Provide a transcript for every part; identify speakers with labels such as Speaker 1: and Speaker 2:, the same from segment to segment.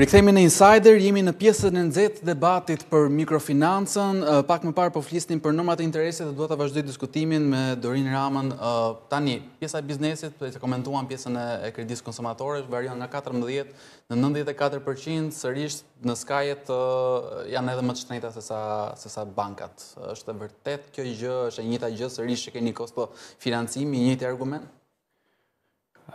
Speaker 1: Rikthemi në Insider, jemi në pjesën e nxehtë debatit për mikrofinancën. Pak më parë po flisnim për normat e interesit dhe dua ta vazhdoj diskutimin me Dorin Ramën. Tani, pjesa e biznesit, që po komentuan pjesën e kredisë konsumatorës, varion nga 14 në 94%, sërish në skajet janë edhe më të shtrenjta se sa se sa bankat. Është vërtet kjo gjë, është e njëjta gjë sërish që keni kosto financimi, njëjti argument?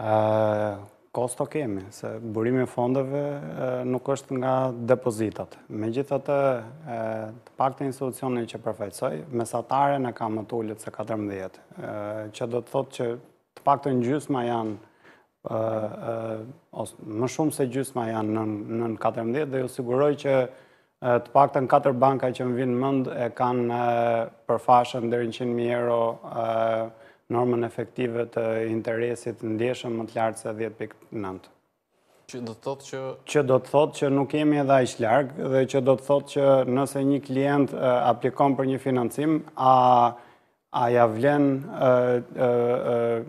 Speaker 2: Ëh, Kosto kemi, se burimi fondeve nuk është nga depozitat. Me gjithë të të pak të institucionin që përfajtësoj, mesatare në kam më të ullit se 14. Që do të thotë që të pak të në gjysma janë, më shumë se gjysma janë në në 14, dhe ju siguroj që të pak të në 4 banka që më vinë mëndë e kanë përfashën dhe 100.000 euro normën efektive të interesit në ndeshëm më të lartë se 10.9. Që do të thotë që... Që do të thotë që nuk kemi edhe ishtë largë dhe që do të thotë që nëse një klient aplikon për një financim, a a ja vlen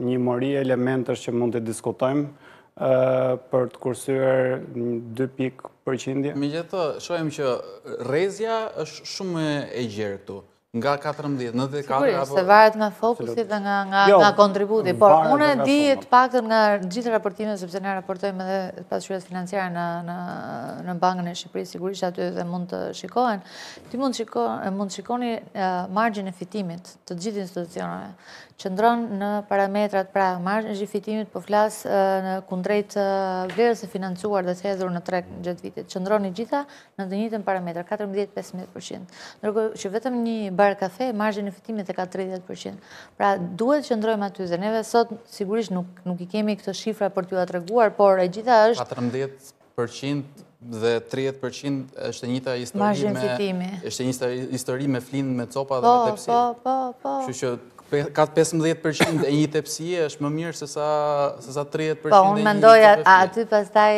Speaker 2: një mori elementës që mund të diskutojmë për të kursuar 2 pikë përqindje?
Speaker 1: Me gjithë të, shojmë që rezja është shumë e gjerë këtu. Nga 14, 94 apo... se varet
Speaker 3: nga fokusit dhe nga jo, kontributit. Por, unë e di të pakët nga gjithë raportime, sepse në raportojme dhe pas financiare në bankën e Shqipërisë, sigurisht aty dhe mund të shikohen. Ti mund të shikoni eh, margjën e fitimit të gjithë institucionale, që ndronë në parametrat pra margjën e fitimit po flasë eh, në kundrejt eh, vlerës e financuar dhe të hedhur në trek në gjithë vitit. Që ndronë i gjitha në të njitën parametrat, 14-15%. Nërko që vetëm një barë kafe, margjën e fitimit e ka 30%. Pra, duhet që ndrojmë aty dhe neve, sot sigurisht nuk i kemi këto shifra për t'ju atë por e gjitha është...
Speaker 1: 14% dhe 30% është njëta histori me... Margjën fitimit. është njëta histori me flinë, me copa dhe po, me tepsi. Po, po, po, po. Ka 15% e një tepsi e është më mirë se sa 30% e një tepsi e një tepsi. Po, unë mendoj, aty
Speaker 3: pastaj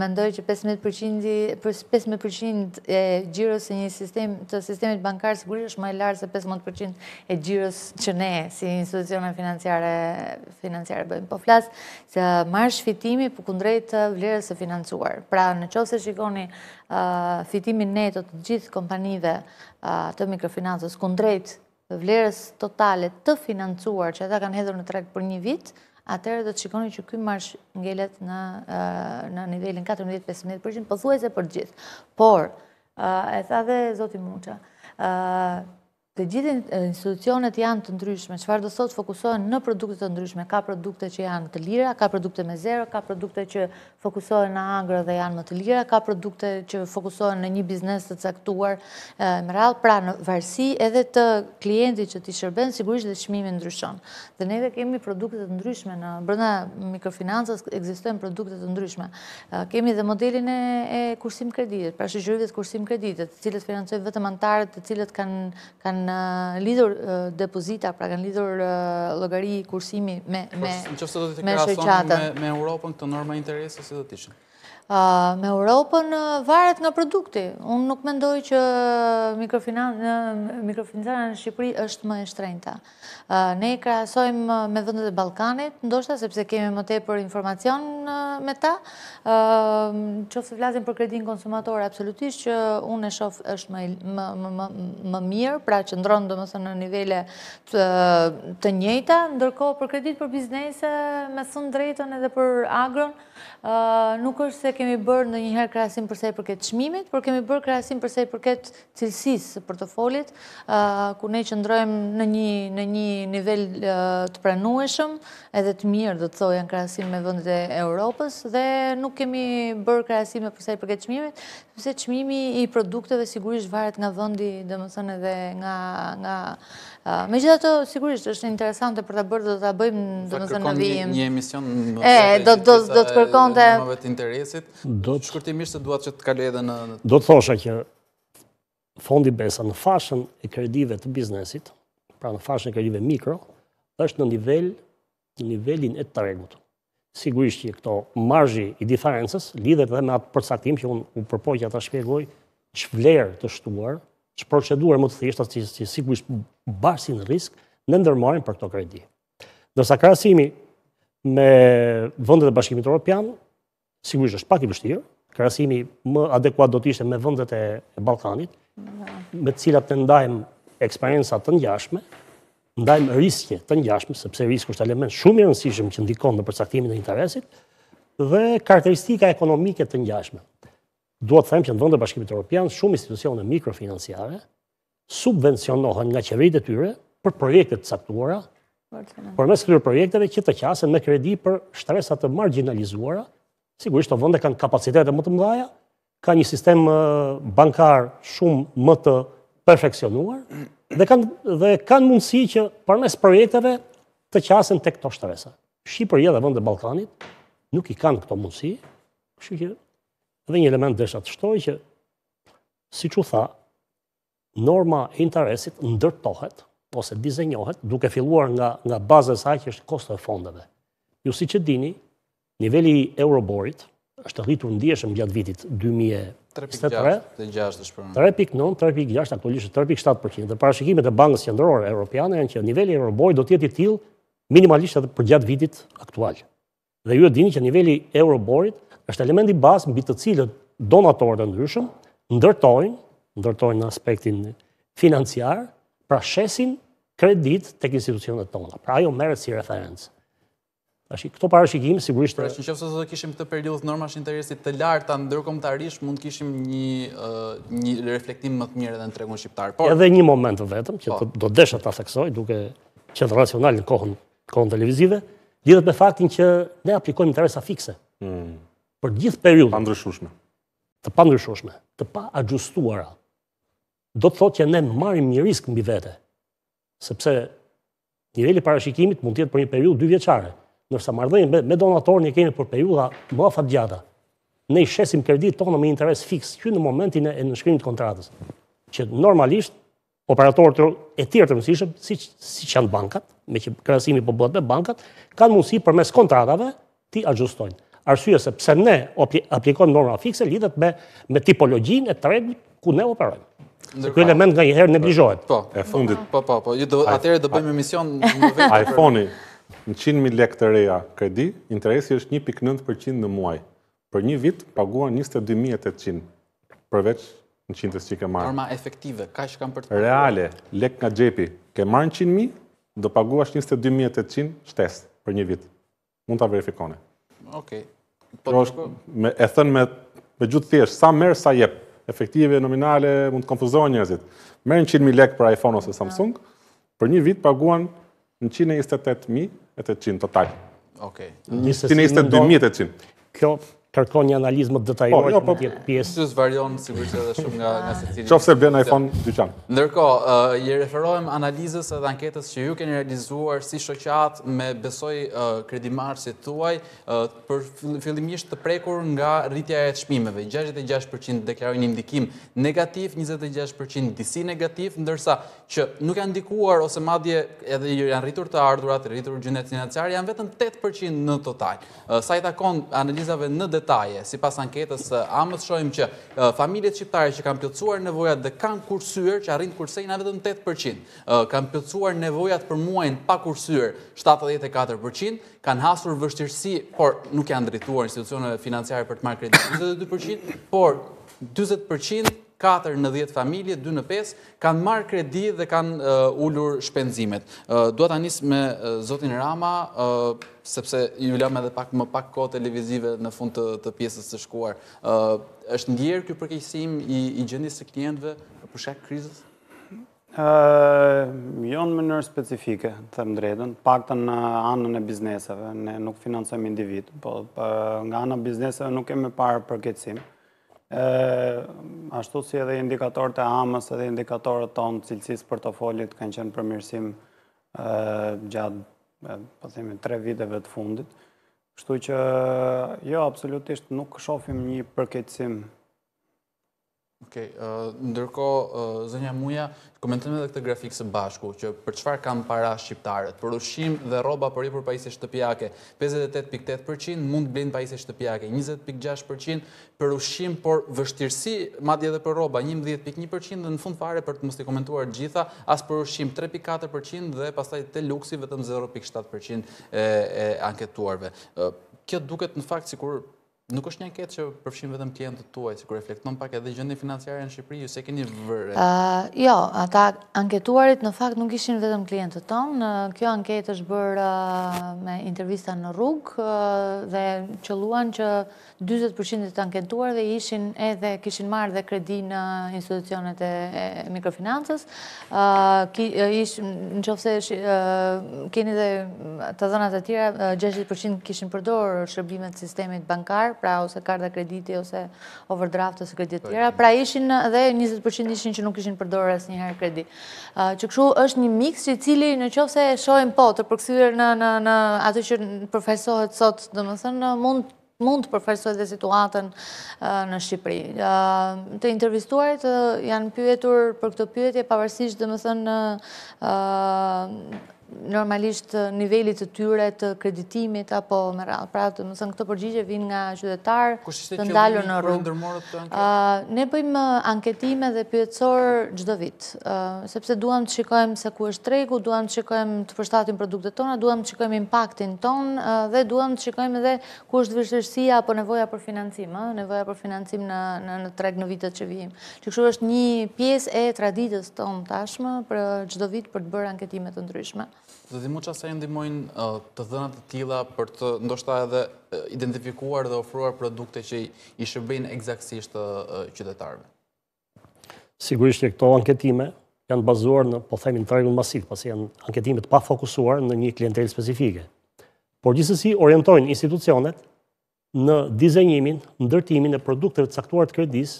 Speaker 3: mendoj që 15% e gjirës e një sistem, të sistemit bankarë sigurisht është maj larë se 15% e gjirës që ne, si institucionën financiare bëjmë. Po flasë, se marë shfitimi për kundrejt të vlerës e financuar. Pra, në qovë se shikoni fitimin neto të gjithë kompanive të mikrofinansës kundrejt vlerës totale të financuar që ata kanë hedhur në trakt për një vit, atërë dhe të shikoni që këmë marsh ngellet në nivelin 14-15%, për thuajse për gjithë. Por, e tha dhe zotin muqa, Të gjithë institucionet janë të ndryshme, qëfar dhe sot fokusohen në produktet të ndryshme, ka produkte që janë të lira, ka produkte me zero, ka produkte që fokusohen në angre dhe janë më të lira, ka produkte që fokusohen në një biznes të caktuar më rralë, pra në varsi edhe të klienti që t'i shërben, sigurisht dhe shmimi ndryshon. Dhe ne dhe kemi produkte të ndryshme, në brënda mikrofinansës egzistohen produkte të ndryshme. Kemi dhe modelin e kursim kreditit, pra shëgjurivit kursim kreditit, cilët financojnë vetëm antarët, cilët kanë kanë eh, lidur eh, depozita, pra kanë lidur eh, logari i kursimi me po, shëqatën. Në qëfëse
Speaker 1: do të të krasonë me Europën këtë norma interesë, si do të ishën?
Speaker 3: Ah, me Europën varet nga produkti. Unë nuk mendoj që mikrofinanë në Shqipëri është më e shtrejnëta. Ah, ne i krasojmë me vëndet e Balkanit, ndoshta sepse kemi më te për informacion me ta, që ehm, se flasin për kredin konsumator, absolutisht që unë e shof është më mirë, pra që ndronë dhe mësë në nivele të njëta, ndërko për kredit për biznese, me sënë drejton edhe për agron, ehm, nuk është se kemi bërë në njëherë krasim përsej përket qmimit, por kemi bërë krasim përsej përket cilsis për të folit, ehm, ku ne që ndrojmë në një nivel të pranueshëm, edhe të mirë dhe të thojë në krasim me vëndet e Europës, dhe nuk nuk kemi bërë krasime përsa i përket qmimit, përse qmimi i produkteve sigurisht varet nga vëndi, dhe më thënë edhe nga... Me gjitha të sigurisht është interesante për të bërë, do të bëjmë, do më thënë në vijim. Një emision... në do të kërkon të...
Speaker 1: të interesit, shkurtimisht të duat që të kalu edhe në...
Speaker 4: Do të thosha kjo, fondi besa në fashën e kredive të biznesit, pra në fashën e kredive mikro, është në nivelin e të sigurisht që këto margji i diferences lidhet dhe me atë përcaktim që unë u përpoj që ata shpjegoj që vlerë të shtuar, që proceduar më të thjesht, që, që sigurisht basin risk në ndërmarin për këto kredi. Nërsa krasimi me vëndet e bashkimit Europian, sigurisht është pak i vështirë, krasimi më adekuat do të ishte me vëndet e Balkanit, me cilat të ndajmë eksperiencat të njashme, ndajmë riske të njashme, sepse risk është element shumë i rëndësishëm që ndikon në përcaktimin e interesit, dhe karakteristika ekonomike të njashme. Duhet të them që në vëndër bashkimit e Europian, shumë institucione mikrofinansiare subvencionohen nga qeverit e tyre për projekte të saktuara, për mes këtër projekteve që të qasen me kredi për shtresat të marginalizuara, sigurisht të vëndër kanë kapacitetet më të mdhaja, ka një sistem bankar shumë më të perfekcionuar dhe kanë, dhe kanë mundësi që përmes projekteve të qasen të këto shtresa. Shqipëria dhe vëndë e Balkanit nuk i kanë këto mundësi, dhe një element dhe shatë shtoj që, si që tha, norma e interesit ndërtohet, ose dizenjohet, duke filluar nga, nga bazës a që është e fondeve. Ju si që dini, nivelli Euroborit, është të rritur ndjeshëm gjatë vitit 2023,
Speaker 1: 3.9,
Speaker 4: 3.6, aktualisht 3.7%. Dhe parashikimet e bankës qëndërorë e janë e në që nivelli Euroboj do tjeti til minimalisht edhe për gjatë vitit aktual. Dhe ju e dini që nivelli euroborit është elementi basë në bitë të cilët donatorët e ndryshëm ndërtojnë, ndërtojnë në aspektin financiar, pra shesin kredit të institucionet tona, pra ajo merët si referencë. Këto parashikim, sigurisht... Pra, që në
Speaker 1: qëfësë të kishim këtë periudhë norma është interesit të lartë, ta ndërkom të arish, mund kishim një reflektim më të mirë edhe në tregun shqiptarë. Edhe një
Speaker 4: moment të vetëm, që po. do desha të aseksoj, duke që të racional në kohën televizive, gjithë me faktin që ne aplikojmë interesa fikse. Hmm. Për gjithë periud... Të pandrëshushme. Të pandrëshushme, të pa ajustuara. Do të thot që ne marim një risk mbi vete, sepse... Njëveli parashikimit mund tjetë për një periudhë dy vjeqare, nërsa mardhenjë me, me donatorën e kemi për periuda më fatë gjata. Ne i shesim kredit tonë me interes fix, që në momentin e në shkrimit kontratës, që normalisht operatorët e tjerë të mësishëm, si, si që janë bankat, me që krasimi për po bëtë me bankat, kanë mundësi për mes kontratave ti ajustojnë. Arsye se pse ne aplikojmë norma fikse lidhet me, me tipologjin e tregut ku ne operojmë. Se ky element nga i herë neglizhohet.
Speaker 1: Po, e fundit. Po, po, po. Ju do atëherë do bëjmë emision në vetë. iPhone-i
Speaker 5: në 100.000 lek të reja kredi, interesi është 1.9% në muaj. Për një vit, pagua 22.800, përveç në 100.000 që ke marrë. Për
Speaker 1: ma efektive, ka shkam për të
Speaker 5: Reale, lek nga gjepi, ke marrë në 100.000, do pagua 22.800 shtes për një vit. Mund të verifikone. Ok. Për po është, e thënë me gjutë thjesht, sa merë, sa jepë. Efektive, nominale, mund të konfuzohen njërzit. Merë në 100.000 lek për iPhone ose Samsung, për një vit paguan 128.800 total. 8000, etë Okej. Në
Speaker 4: që kërkon një analizë më detajuar po, jo, që po. më
Speaker 1: tjetë pjesë. Qësë varion, sigurisht që edhe shumë nga nga secili. cilin... Qofë se bën iPhone dyqan. Ndërko, eh, i referojmë analizës edhe anketës që ju keni realizuar si shoqat me besoj eh, kredimarë si tuaj, eh, për fillimisht të prekur nga rritja e të shmimeve. 66% deklarojnë ndikim negativ, 26% disi negativ, ndërsa që nuk janë ndikuar ose madje edhe janë rritur të ardurat, rritur gjënet financiare janë vetëm 8% në total. Sa i takon analizave në detaje. Si pas anketës, amës shojmë që familjet shqiptare që kanë pjëcuar nevojat dhe kanë kursyër, që arrinë kursejnë avetën 8%, kanë pjëcuar nevojat për muajnë pa kursyër 74%, kanë hasur vështirësi, por nuk janë drituar institucionet financiare për të marrë kredit 22%, por 20% 4 në 10 familje, 2 në 5, kanë marë kredi dhe kanë ullur shpenzimet. Doa të anisë me Zotin Rama, sepse ju lëme dhe pak më pak ko televizive në fund të pjesës të shkuar. Êshtë ndjerë kjo përkejsim i gjendisë të klientve për shak krizës?
Speaker 2: Jo në mënyrë specifike, të më drejten, pak të në anën e bizneseve, ne nuk financojmë individ, po nga anën e bizneseve nuk kemi parë përkejtsim. Ashtu si edhe indikatorët e AMS edhe indikatorët tonë cilësis portofolit kanë qenë përmirësim gjatë po themi, tre viteve të fundit. Kështu që jo, absolutisht nuk shofim një përketësim Ok,
Speaker 1: ndërko, zënja Muja, komentime dhe këtë grafikë së bashku, që për qëfar kam para shqiptarët, për ushim dhe roba për i për pajisi shtëpjake, 58.8% mund blin pajisi shtëpjake, 20.6% për ushim, por vështirësi, madje dhe për roba, 11.1% dhe në fund fare për të i komentuar gjitha, as për ushim 3.4% dhe pasaj të luksi vetëm 0.7% e anketuarve. Kjo duket në fakt si kur Nuk është një ketë që përfshim vetëm klientët tuaj, si ku reflektonë pak edhe gjëndi financiare në Shqipëri, ju se keni vërre? Jo,
Speaker 3: ata anketuarit në fakt nuk ishin vetëm klientët tonë. Kjo anket është bërë me intervista në rrugë dhe që luan që 20% të anketuar dhe ishin edhe kishin marrë dhe kredi në institucionet e mikrofinansës. Në qofse keni dhe të zonat e tjera, 60% kishin përdorë shërbimet sistemit bankarë, pra ose karda krediti ose overdraft ose kredit po, tjera, pra ishin dhe 20% ishin që nuk ishin përdore as njëherë kredit. Që këshu është një mix që cili në qofse se shohen po të përkësirë në atë që përfajsohet sot, dhe më thënë mund mund të përfërsojt dhe situatën në Shqipëri. Të intervistuarit janë pyetur për këtë pyetje, pavarësisht dhe më thënë normalisht nivellit të tyre të kreditimit apo më rrallë. Pra, të më këtë përgjigje vinë nga gjydetarë të ndalën në rrugë. Ne bëjmë uh, anketime dhe pjëtësorë gjdo vitë, uh, sepse duham të shikojmë se ku është tregu, duham të shikojmë të përstatin produktet tona, duham të shikojmë impactin ton, uh, dhe duham të shikojmë edhe ku është vështërësia apo nevoja për financim, nevoja për financim në treg në vitët që vijim. Që këshu është një pjesë e traditës ton tashmë për gjdo vitë për të bërë anketimet të ndryshme.
Speaker 1: Dhe dhe mu që asaj ndimojnë të dhënat të tila për të ndoshta edhe identifikuar dhe ofruar produkte që i shërbejnë egzaksisht qytetarve?
Speaker 4: Sigurisht që këto anketime janë bazuar në, po themin, të regun masiv, pasi janë anketimet pa fokusuar në një klientelë specifike. Por gjithësësi orientojnë institucionet në dizenjimin, në dërtimin e produkteve të caktuar të kredis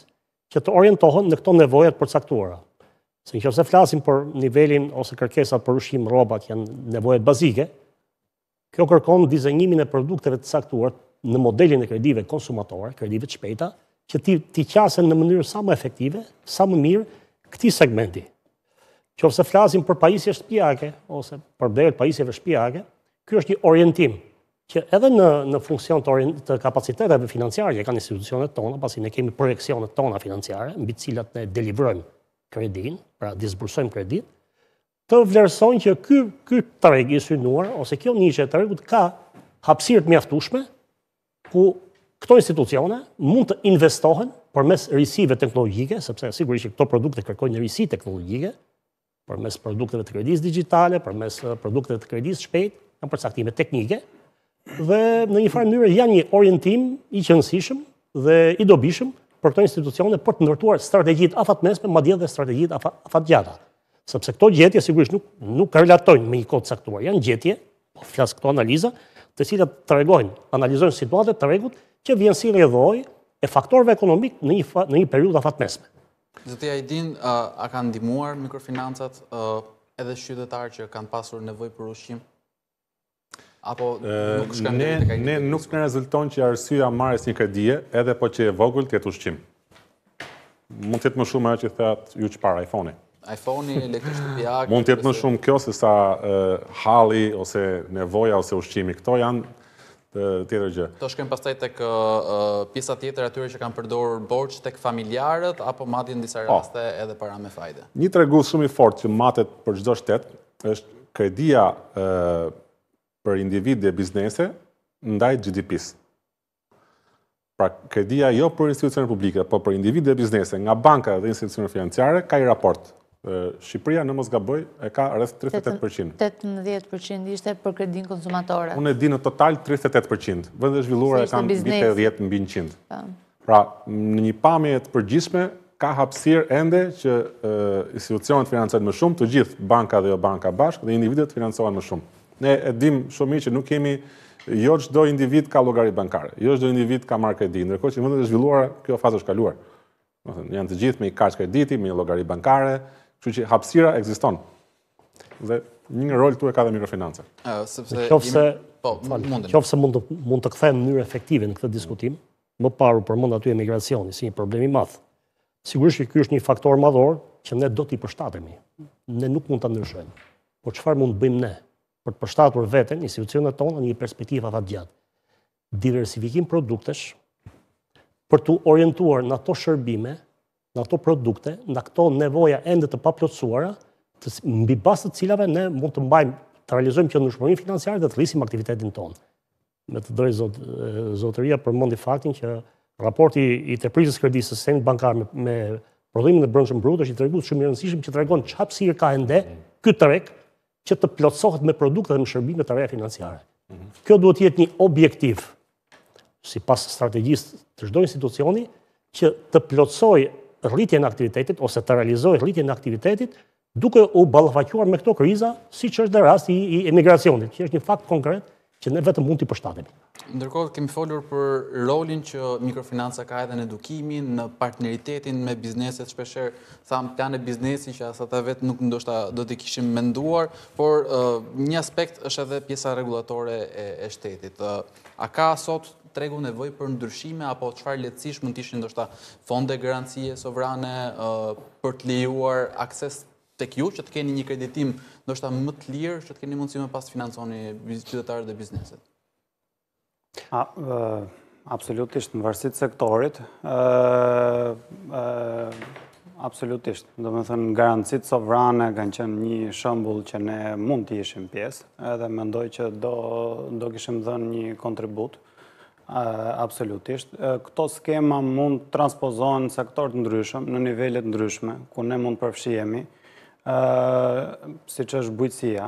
Speaker 4: që të orientohen në këto nevojat për caktuarat. Se në që se flasim për nivelin ose kërkesat për ushqim robat janë nevojet bazike, kjo kërkon dizajnimin e produkteve të saktuar në modelin e kredive konsumatore, kredive të shpejta, që ti, qasen në mënyrë sa më efektive, sa më mirë këti segmenti. Që flasim për pajisje shpijake, ose për derit pajisjeve shpijake, kjo është një orientim që edhe në, në funksion të, kapaciteteve financiare që kanë institucionet tona, pasi ne kemi projekcionet tona financiare, mbi cilat ne delivrojmë kredin, pra disbursojmë kredin, të vlerësojnë që këtë treg i synuar, ose kjo një që tregut ka hapsirët mjaftushme, ku këto institucione mund të investohen për mes risive teknologjike, sepse sigurisht që këto produkte kërkojnë risi teknologjike, për mes produkteve të kredis digitale, për mes produkteve të kredis shpejt, në përsaktime teknike, dhe në një farë mënyrë janë një orientim i qënësishëm dhe i dobishëm për këto institucione për të ndërtuar strategjitë afat mesme, ma dhe dhe strategjitë afat gjata. Sëpse këto gjetje sigurisht nuk relatojnë me një kodë saktuar. Janë gjetje, po flasë këto analiza, të cilat të regojnë, analizojnë situatet të regut, që vjenë si redhoj e faktorve ekonomik në një periud afat mesme.
Speaker 1: Zëtëja i din, a kanë dimuar mikrofinansat edhe shqytetarë që kanë pasur nevoj për ushqim apo nuk shkëm Ne
Speaker 5: nuk në rezulton që arsyja marrës një kredije, edhe po që e vogull të jetë ushqim. Mund të jetë më shumë e që thëtë ju që parë iPhone-i.
Speaker 1: iPhone-i, elektrështë Mund të jetë më
Speaker 5: shumë kjo se sa hali, ose nevoja, ose ushqimi. Këto janë tjetër gjë.
Speaker 1: Të shkëm pastaj të kë pisa tjetër atyre që kanë përdorë borç të familjarët, apo në disa po. raste edhe para me fajde?
Speaker 5: Një tregu shumë i fort që matet për gjdo shtetë, është kredia për individ dhe biznese ndaj GDP-s. Pra, kredia jo për institucionet publike, po për individ dhe biznese nga banka dhe institucionet financiare, ka i raport. Shqipëria në Mosgaboj e ka rreth 38%.
Speaker 3: 18% ishte për kredin konsumatore.
Speaker 5: Unë e di në total 38%. Vëndë e zhvillurë e kanë bite 10 në 100. Pra, në një pamje të përgjishme, ka hapsir ende që institucionet financojnë më shumë, të gjithë banka dhe jo banka bashkë, dhe individet financojnë më shumë ne e dim shumë që nuk kemi jo çdo individ ka llogari bankare, jo çdo individ ka markë kredi, ndërkohë që vendet e zhvilluara kjo fazë është kaluar. Do të thonë janë të gjithë me kartë krediti, me llogari bankare, kështu që hapësira ekziston. Dhe një rol këtu e ka dhe mikrofinanca. Ëh, sepse jo po, mund.
Speaker 4: mund të mund të kthejmë në mënyrë efektive në këtë diskutim, më parë për mund aty emigracioni si një problem i madh. Sigurisht që ky është një faktor madhor që ne do t'i përshtatemi. Ne nuk mund ta ndryshojmë. Po çfarë mund të bëjmë ne për të përshtatur vetën institucionet tonë në një perspektivë ata gjatë. Diversifikim produktesh për të orientuar në ato shërbime, në ato produkte, në ato nevoja ende të paplotsuara, të mbi basë të cilave ne mund të mbajmë të realizojmë që në shpërmërin dhe të lisim aktivitetin tonë. Me të dojë zotëria për mundi faktin që raporti i të prisës kredisë të sistemi bankar me prodhimin dhe brëndshëm brutë është i të regu të shumë i rëndësishmë që të regonë që ka ende mm. këtë të rekë që të plotsohet me produkte dhe me shërbime të reja financiare. Kjo duhet jetë një objektiv, si pas strategjistë të shdoj institucioni, që të plotsoj rritjen aktivitetit, ose të realizoj rritjen aktivitetit, duke u balfaquar me këto kriza, si që është dhe rast i emigracionit, që është një fakt konkret, që ne vetëm mund t'i përshtatemi.
Speaker 1: Ndërkohë, kemi folur për rolin që mikrofinansa ka edhe në edukimin, në partneritetin me bizneset, shpesher, thamë, plan e biznesin që asa të vetë nuk ndoshta do t'i kishim menduar, por uh, një aspekt është edhe pjesa regulatore e shtetit. Uh, a ka sot tregu nevoj për ndryshime, apo qëfar letësish mund t'ishtë ndoshta fonde garancije sovrane uh, për t'lejuar akses të të kju, që të keni një kreditim nështë ta më të lirë, që të keni mundësi me pas të financoni qytetarët dhe bizneset?
Speaker 2: Absolutisht, në vërësit sektorit, absolutisht, do më thënë, në garancit sovrane, kanë qënë një shëmbull që ne mund të ishim pjesë, edhe mendoj ndoj që do kishim dhënë një kontributë, absolutisht. Këto skema mund transpozohen transpozojnë sektorët ndryshëm, në nivellet ndryshme, ku ne mund përfshiemi, si që është bujtësia.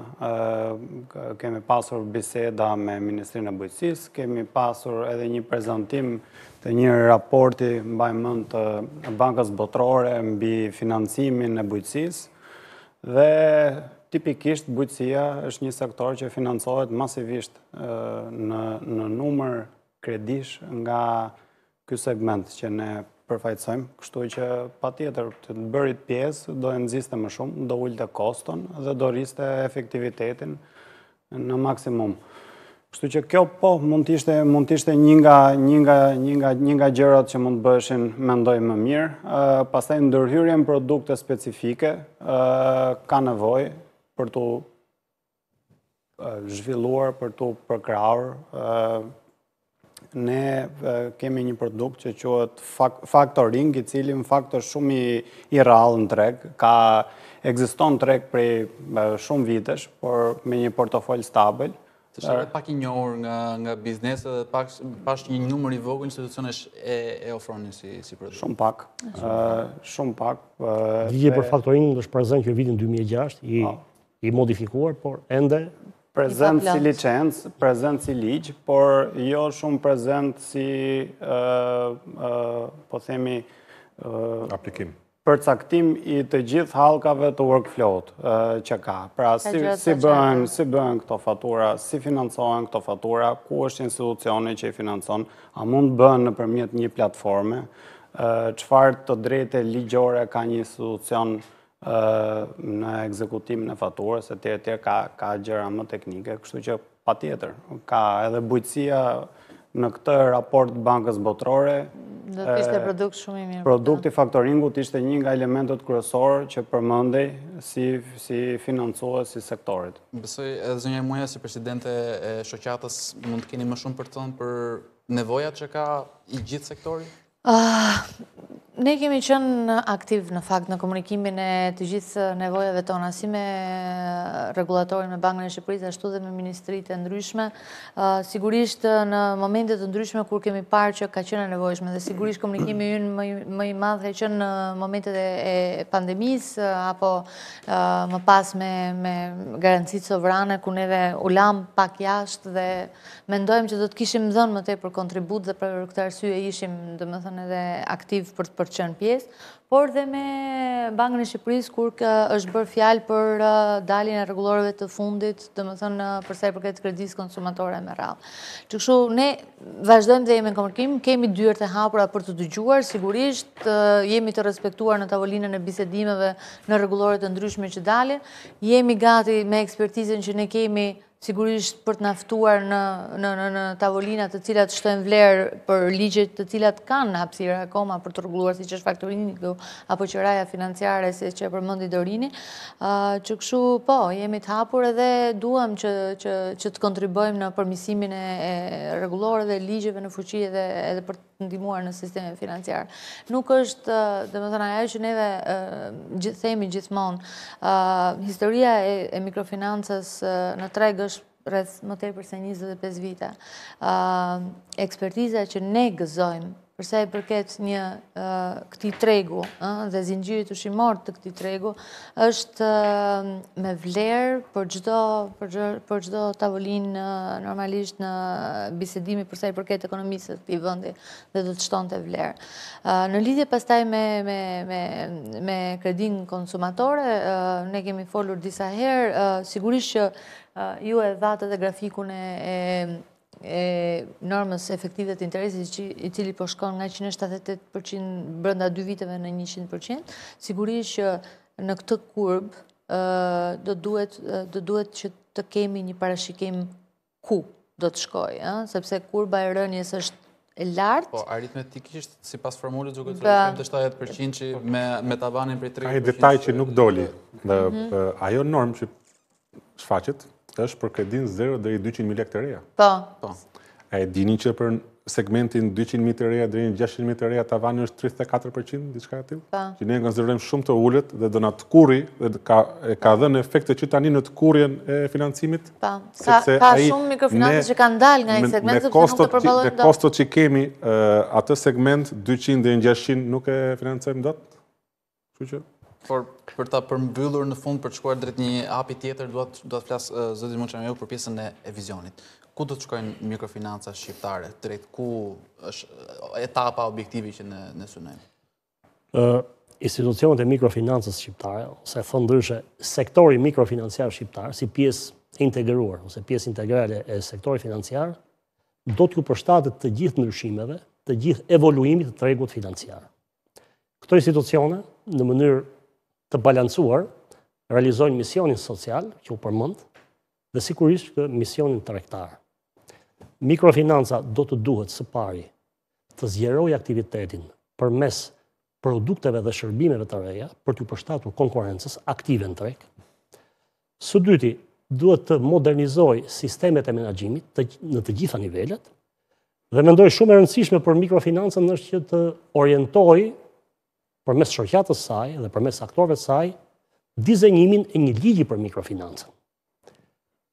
Speaker 2: Kemi pasur biseda me Ministrinë e Bujtësisë, kemi pasur edhe një prezentim të një raporti mbajmën të bankës botrore mbi financimin e bujtësisë, dhe tipikisht bujtësia është një sektor që financohet masivisht në numër kredish nga kjo segment që ne përfajtësojmë, kështu që pa tjetër të të bërit pjesë, do e nëziste më shumë, do ullë koston dhe do riste efektivitetin në maksimum. Kështu që kjo po mund të ishte një nga gjerat që mund të bëshin me ndoj më mirë, pasaj ndërhyrjen produkte specifike ka nevoj për të zhvilluar, për të përkraur, ne kemi një produkt që quhet factoring, i cili në fakt është shumë i, rralë rrallë në treg, ka ekziston treg prej shumë vitesh, por me një portofol stabil. Se shë edhe
Speaker 1: pak i njohur nga, nga dhe pak, pash një numër i vogë institucionesh e, e ofroni si, si produkt? Shumë
Speaker 2: pak. Shumë pak. shumë pak për
Speaker 4: faktoring në është prezent që vitin 2006 i, po. i modifikuar, por ende prezent si
Speaker 2: licenës, prezent si ligjë, por jo shumë prezent si, po themi, aplikim përcaktim i të gjithë halkave të workflow-t që ka. Pra, si bëhen këto fatura, si financohen këto fatura, ku është institucioni që i financon, a mund bëhen në përmjet një platforme, qëfar të drejte ligjore ka një institucion në ekzekutimin e faturës, e tjere tjere ka gjera më teknike, kështu që pa tjetër. Ka edhe bujtësia në këtë raport bankës botërore.
Speaker 3: Do të ishte produkt shumë i mirë. Po
Speaker 2: produkti faktoringut ishte një nga elementet kërësorë që përmëndej si financuë si sektorit.
Speaker 1: Besoj, zënja e muja si presidente e shoqatës, mund të keni më shumë për tënë për nevojat që ka i gjithë sektorit?
Speaker 3: Ah, Ne kemi qënë aktiv në fakt në komunikimin e të gjithë nevojave tona, si me regulatorin me Bankën e Shqipërisë, ashtu dhe me ministritë e ndryshme. Sigurisht në momentet të ndryshme kur kemi parë që ka qënë e nevojshme, dhe sigurisht komunikimi jënë më i madhe qënë në momentet e pandemis, apo më pas me garancitë sovrane, ku neve ulam pak jashtë dhe mendojmë që do të kishim dhënë më te për kontribut dhe për këtë arsye ishim, dhe më thënë edhe aktiv për të për për qënë pjesë, por dhe me Bankën e Shqipërisë kur është bërë fjalë për uh, daljen e regulorëve të fundit, dhe më thënë përsej uh, për këtë kredis konsumatore me rralë. Që këshu, ne vazhdojmë dhe jemi në komërkim, kemi dyrë të hapura për të dëgjuar, sigurisht uh, jemi të respektuar në tavolinën e bisedimeve në regulorët të ndryshme që dalin, jemi gati me ekspertizën që ne kemi sigurisht për të naftuar në tavolinat të cilat shtojnë vlerë për ligjet të cilat kanë në hapsirë akoma për të rëgulluar si që është fakturini apo që raja financiare si që për mëndi dorini, që këshu po, jemi të hapur edhe duham që të kontribojmë në përmisimin e regulore dhe ligjeve në fuqie dhe për të ndimuar në sisteme financiarë. Nuk është, dhe më thëna, ajo që neve themi gjithmonë, historia e mikrofinansës në treg është rrëth më tëjë përse 25 vite. Ekspertiza që ne gëzojmë përse e përket një këti tregu dhe zingjyri të shimor të këti tregu, është me vlerë për gjdo tavolin normalisht në bisedimi përse e përket ekonomisët për i vëndi dhe dhe të shtonë të vlerë. Në lidhje pastaj me kredin konsumatore, ne kemi folur disa herë, sigurisht që ju e dhatë dhe grafikun e normës efektive të interesit i cili po shkon nga 178% brënda 2 viteve në 100%, sigurisht që në këtë kurb do duhet që të kemi një parashikim ku do të shkoj, sepse kurba e rënjës është e lartë.
Speaker 1: Po, aritmetikisht, si pas formule, pra- të rëshkëm 70% me tavanin për 30%. Ajo detaj që nuk
Speaker 5: doli, mhm. ajo norm që shfaqet, është për kredin 0 dhe i 200 mil lek reja. Po. Po. A e dini që për segmentin 200 mil të reja dhe i 600 mil të reja të avani është 34%, diçka atil? Po. Që ne nëzërrem shumë të ullet dhe do në të kuri, dhe ka, ka në efekte që tani në të kurjen e financimit. Po. Ka, ka shumë mikrofinansë që kanë dalë nga i segment, me, nuk të përbalojnë do. Me kostot që kemi atë segment 200 dhe i 600 nuk e financojmë do të? që?
Speaker 1: Por, për ta përmbyllur në fund për të shkuar drejt një hapi tjetër, duat të flas zotit Muçan Meu për pjesën e vizionit. Ku do të shkojnë mikrofinanca shqiptare? Drejt ku është etapa objektivi që ne ne synojmë?
Speaker 4: Ë institucionet e mikrofinancës shqiptare ose thon ndryshe sektori mikrofinanciar shqiptar si pjesë e integruar ose pjesë integrale e sektorit financiar do të kuptohet të gjithë ndryshimeve, të gjithë evoluimit të tregut financiar. Këto institucione në mënyrë të balancuar, realizojnë misionin social që u përmënd, dhe sigurisht kë misionin të rektar. Mikrofinanza do të duhet së pari të zjeroj aktivitetin për mes produkteve dhe shërbimeve të reja për të përshtatur konkurences aktive në trek. Së dyti, duhet të modernizoj sistemet e menagjimit në të gjitha nivellet dhe mendoj shumë e rëndësishme për mikrofinancën është që të orientoj për mes shërkjatës saj dhe për mes aktorve saj, dizenjimin e një ligjë për mikrofinansën.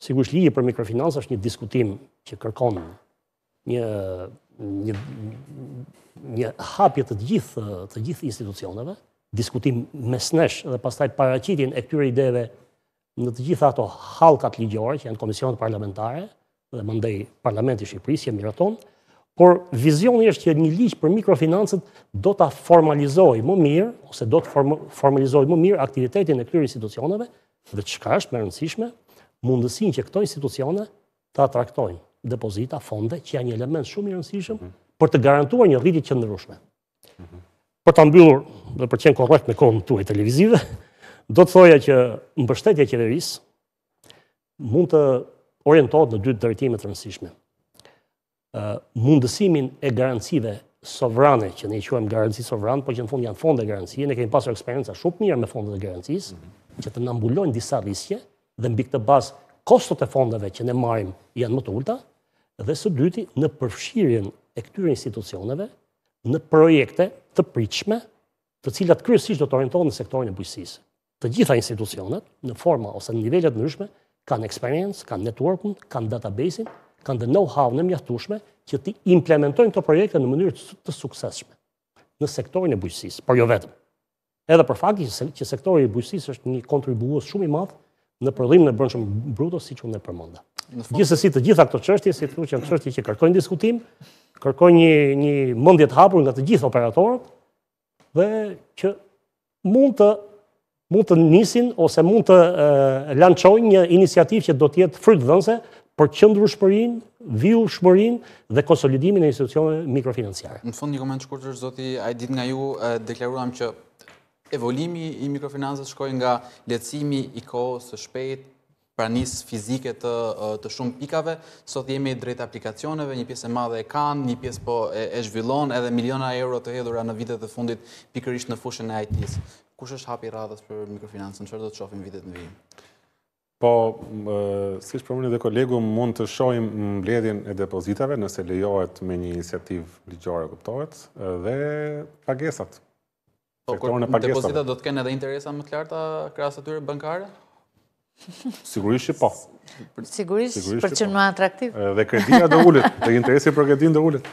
Speaker 4: Sigur është për mikrofinansë është një diskutim që kërkon një hapje të gjithë të gjithë institucioneve, diskutim mes nesh dhe pastaj paracitin e këtyre ideve në të gjitha ato halkat ligjore që janë komisionet parlamentare dhe mëndej parlamenti Shqipëris që miraton, por vizioni është që një ligj për mikrofinansët do të formalizoj më mirë, ose do të formalizoj më mirë aktivitetin e këtyre institucioneve, dhe ka është më rëndësishme, mundësin që këto institucione të atraktojnë depozita, fonde, që janë një element shumë i rëndësishëm mhm. për të garantuar një rritit që Për të mbyllur, dhe për qenë korrekt me kohën të e televizive, do të thoja që mbështetje qeverisë mund të orientohet në dytë drejtimet rëndësishme mundësimin e garancive sovrane, që ne i quajmë garanci sovrane, po që në fund janë fonde e garancie, ne kemi pasur eksperienca shumë mirë me fondet e garancisë, që të nëmbullojnë mbulojnë disa riske, dhe në këtë bazë kostot e fondeve që ne marim janë më të ulta, dhe së dyti në përfshirin e këtyre institucioneve, në projekte të pritshme, të cilat kryesisht do të orientohen në sektorin e bujqësisë. Të gjitha institucionet, në forma ose në nivele të ndryshme, kanë eksperiencë, kanë networkun, kanë database kanë dhe know-how në mjahtushme që ti implementojnë të projekte në mënyrë të sukseshme në sektorin e bujësis, për jo vetëm. Edhe për fakti që sektorin e bujësis është një kontribuos shumë i madhë në prodhim në brëndshëm bruto si që në përmonda. Gjithës si të gjitha këto qështje, si të qështje që kërkojnë diskutim, kërkojnë një mëndjet hapur nga të gjithë operatorët, dhe që mund të mund të ose mund të lanqojnë një iniciativ që do tjetë frytë dhënse për qëndru shpërin, viju shpërin dhe konsolidimin e institucionën mikrofinansiare.
Speaker 1: Në fund një koment shkurëtër, zoti, a i dit nga ju, deklaruam që evolimi i mikrofinansës shkojnë nga letësimi i ko së shpejt, pranis fizike të të shumë pikave, sot jemi drejt aplikacioneve, një pjesë e madhe e kanë, një pjesë po e zhvillon edhe miliona euro të hedhura në vitet e fundit pikërisht në fushën e IT-s. Kush është hapi radhës për mikrofinancën? Çfarë do të shohim vitet më vijnë?
Speaker 5: Po, si që dhe kolegu, mund të shojmë mbledhjen e depozitave nëse lejohet me një inisiativ ligjore, kuptohet, dhe pagesat. Po, kur depozitat do
Speaker 1: të kenë edhe interesa më të larta krasë të tyre bankare?
Speaker 5: Sigurisht që po.
Speaker 3: Sigurisht, për që në po. më atraktiv. Dhe kredita dhe ullit, dhe
Speaker 4: interesi për kredin dhe ullit.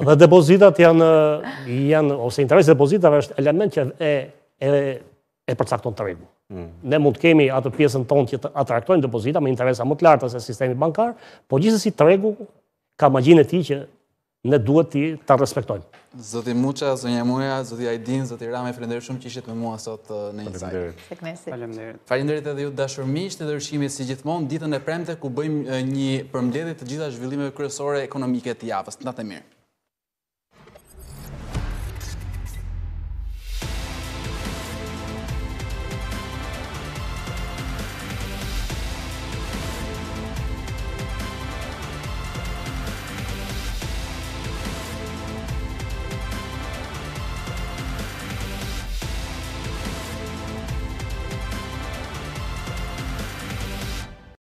Speaker 4: Dhe depozitat janë, janë ose interesi depozitave është element që e, e e përcakton të rrimë. Mm. Ne mund kemi atë pjesën tonë që atraktojnë depozita me interesa më të lartë se sistemi bankar, po gjithësi të regu ka ma gjinë e ti që ne duhet ti të respektojmë.
Speaker 1: Zoti Muqa, Zonja Muja, Zoti Aydin, Zoti Rame, frenderit shumë që ishtë me mua sot uh, në inside. Falemderit. Falemderit edhe ju dashërmisht të dërshimi si gjithmonë, ditën e premte ku bëjmë uh, një përmledit të gjitha zhvillime kërësore ekonomike të javës. Në të mirë.